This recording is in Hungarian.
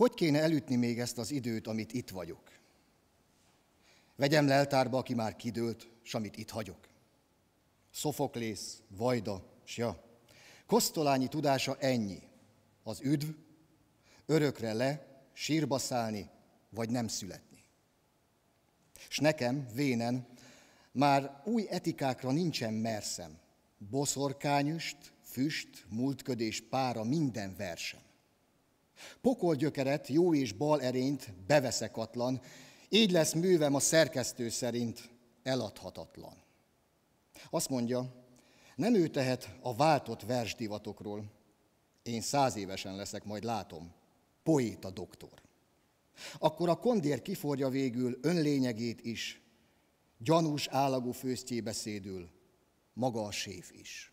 Hogy kéne elütni még ezt az időt, amit itt vagyok? Vegyem leltárba, aki már kidőlt, s amit itt hagyok. Szofoklész, Vajda, s ja. Kosztolányi tudása ennyi. Az üdv, örökre le, sírba szállni, vagy nem születni. S nekem, vénen, már új etikákra nincsen merszem. Boszorkányüst, füst, múltködés pára minden versem. Pokolgyökeret, jó és bal erényt beveszekatlan, így lesz művem a szerkesztő szerint eladhatatlan. Azt mondja, nem ő tehet a váltott versdivatokról. Én száz évesen leszek, majd látom. Poéta doktor. Akkor a kondér kiforja végül önlényegét is, gyanús állagú főztjébe szédül, maga a séf is.